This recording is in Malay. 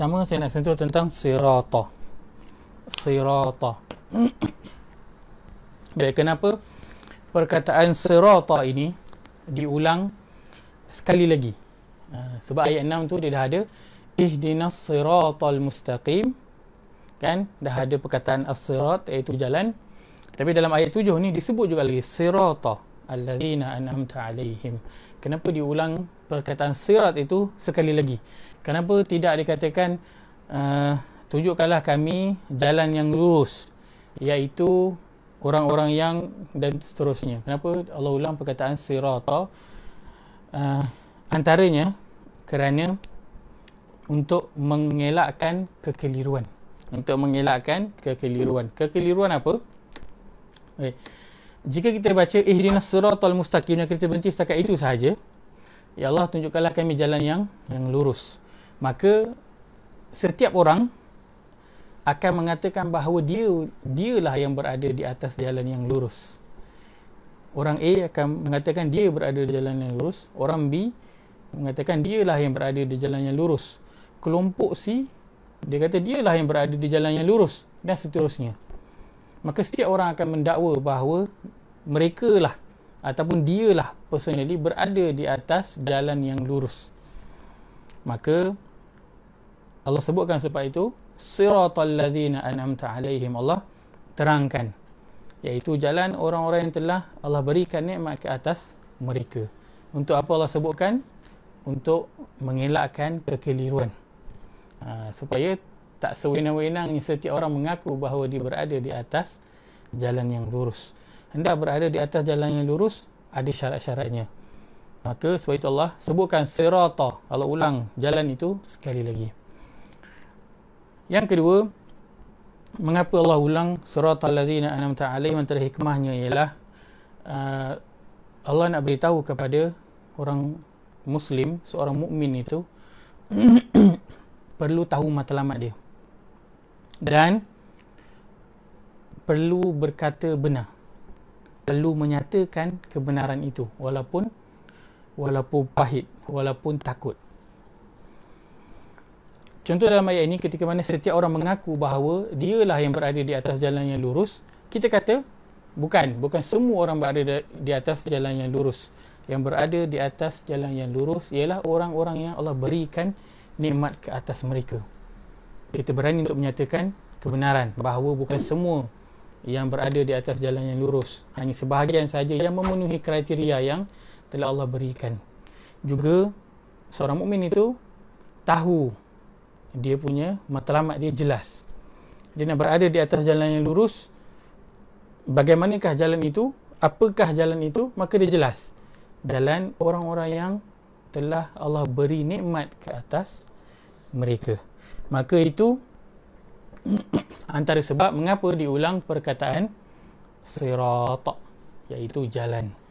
pertama saya nak sentuh tentang siratah siratah baik kenapa perkataan siratah ini diulang sekali lagi ha, sebab ayat 6 tu dia dah ada ihdinas siratal mustaqim kan dah ada perkataan as-sirat iaitu jalan tapi dalam ayat 7 ni disebut juga lagi siratah alladhina an'amta alaihim. Kenapa diulang perkataan sirat itu sekali lagi? Kenapa tidak dikatakan uh, tunjukkanlah kami jalan yang lurus iaitu orang-orang yang dan seterusnya. Kenapa Allah ulang perkataan sirat? Uh, antaranya kerana untuk mengelakkan kekeliruan. Untuk mengelakkan kekeliruan. Kekeliruan apa? Okay. Eh, jika kita baca ihdinas siratal mustaqim dan kita berhenti setakat itu sahaja ya Allah tunjukkanlah kami jalan yang yang lurus maka setiap orang akan mengatakan bahawa dia dialah yang berada di atas jalan yang lurus orang A akan mengatakan dia berada di jalan yang lurus orang B mengatakan dialah yang berada di jalan yang lurus kelompok C dia kata dialah yang berada di jalan yang lurus dan seterusnya maka setiap orang akan mendakwa bahawa mereka lah ataupun dia lah personally berada di atas jalan yang lurus. Maka Allah sebutkan sebab itu siratal ladzina an'amta alaihim Allah terangkan iaitu jalan orang-orang yang telah Allah berikan nikmat ke atas mereka. Untuk apa Allah sebutkan? Untuk mengelakkan kekeliruan. Ha, supaya tak sewenang-wenangnya setiap orang mengaku bahawa dia berada di atas jalan yang lurus. Hendak berada di atas jalan yang lurus, ada syarat-syaratnya. Maka sebab itu Allah sebutkan sirata. Allah ulang jalan itu sekali lagi. Yang kedua, mengapa Allah ulang sirata allazina an'amta alaihim antara hikmahnya ialah uh, Allah nak beritahu kepada orang muslim, seorang mukmin itu perlu tahu matlamat dia dan perlu berkata benar perlu menyatakan kebenaran itu walaupun walaupun pahit walaupun takut contoh dalam ayat ini ketika mana setiap orang mengaku bahawa dialah yang berada di atas jalan yang lurus kita kata bukan bukan semua orang berada di atas jalan yang lurus yang berada di atas jalan yang lurus ialah orang-orang yang Allah berikan nikmat ke atas mereka kita berani untuk menyatakan kebenaran bahawa bukan semua yang berada di atas jalan yang lurus hanya sebahagian saja yang memenuhi kriteria yang telah Allah berikan juga seorang mukmin itu tahu dia punya matlamat dia jelas dia nak berada di atas jalan yang lurus bagaimanakah jalan itu apakah jalan itu maka dia jelas jalan orang-orang yang telah Allah beri nikmat ke atas mereka maka itu antara sebab mengapa diulang perkataan sirat iaitu jalan